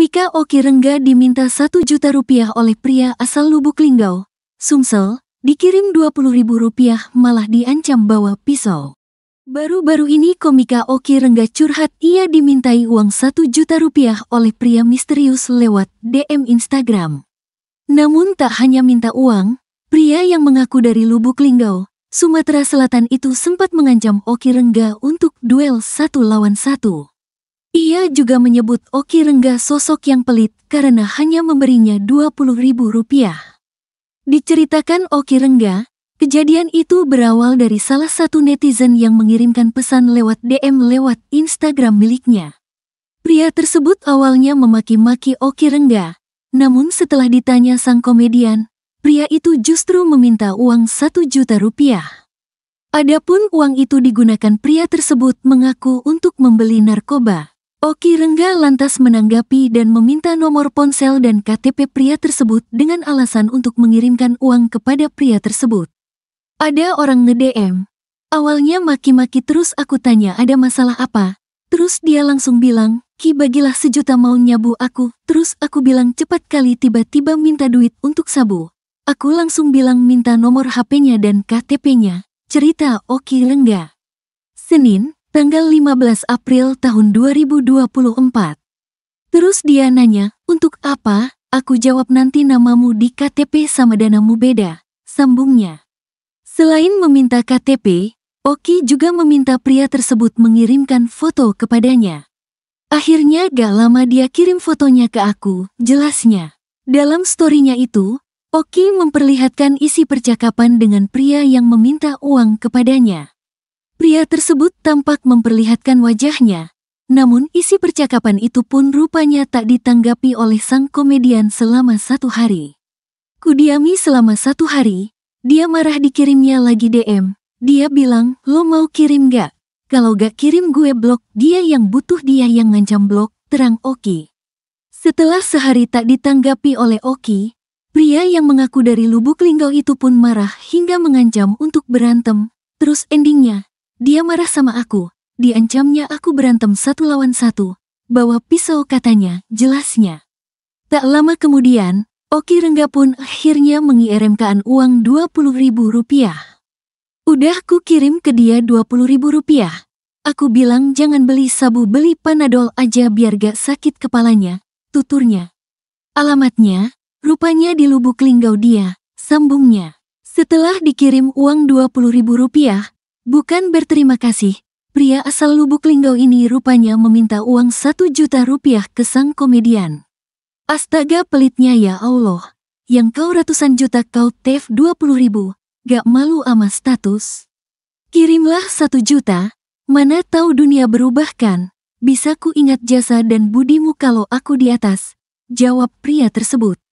Komika Oki Rengga diminta satu juta rupiah oleh pria asal Lubuk Linggau, Sumsel, dikirim dua puluh ribu rupiah malah diancam bawa pisau. Baru-baru ini komika Oki Rengga curhat ia dimintai uang satu juta rupiah oleh pria misterius lewat DM Instagram. Namun tak hanya minta uang, pria yang mengaku dari Lubuk Linggau, Sumatera Selatan itu sempat mengancam Oki Rengga untuk duel satu lawan satu. Ia juga menyebut Oki Rengga sosok yang pelit karena hanya memberinya rp rupiah. Diceritakan Oki Rengga, kejadian itu berawal dari salah satu netizen yang mengirimkan pesan lewat DM lewat Instagram miliknya. Pria tersebut awalnya memaki-maki Oki Rengga, namun setelah ditanya sang komedian, pria itu justru meminta uang satu juta rupiah. Adapun uang itu digunakan pria tersebut mengaku untuk membeli narkoba. Oki Rengga lantas menanggapi dan meminta nomor ponsel dan KTP pria tersebut dengan alasan untuk mengirimkan uang kepada pria tersebut. Ada orang nge Awalnya maki-maki terus aku tanya ada masalah apa. Terus dia langsung bilang, Ki bagilah sejuta mau nyabu aku. Terus aku bilang cepat kali tiba-tiba minta duit untuk sabu. Aku langsung bilang minta nomor HP-nya dan KTP-nya. Cerita Oki Rengga. Senin, tanggal 15 April tahun 2024. Terus dia nanya, untuk apa? Aku jawab nanti namamu di KTP sama danamu beda, sambungnya. Selain meminta KTP, Oki juga meminta pria tersebut mengirimkan foto kepadanya. Akhirnya gak lama dia kirim fotonya ke aku, jelasnya. Dalam storynya itu, Oki memperlihatkan isi percakapan dengan pria yang meminta uang kepadanya. Pria tersebut tampak memperlihatkan wajahnya, namun isi percakapan itu pun rupanya tak ditanggapi oleh sang komedian selama satu hari. Kudiami selama satu hari, dia marah dikirimnya lagi DM. Dia bilang, lo mau kirim gak? Kalau gak kirim gue blok, dia yang butuh dia yang ngancam blok, terang Oki. Setelah sehari tak ditanggapi oleh Oki, pria yang mengaku dari Lubuk Linggau itu pun marah hingga mengancam untuk berantem. Terus endingnya, dia marah sama aku, diancamnya aku berantem satu lawan satu, bawa pisau katanya, jelasnya. Tak lama kemudian, Oki Rengga pun akhirnya mengirimkan uang rp ribu rupiah. Udah ku kirim ke dia rp ribu rupiah. Aku bilang jangan beli sabu beli panadol aja biar gak sakit kepalanya, tuturnya. Alamatnya, rupanya di Lubuk Linggau dia, sambungnya. Setelah dikirim uang rp ribu rupiah, Bukan berterima kasih, pria asal Lubuk Linggau ini rupanya meminta uang satu juta rupiah ke sang komedian. Astaga pelitnya ya Allah, yang kau ratusan juta kau tef dua puluh ribu, gak malu ama status. Kirimlah satu juta, mana tahu dunia berubah kan, bisa ku ingat jasa dan budimu kalau aku di atas, jawab pria tersebut.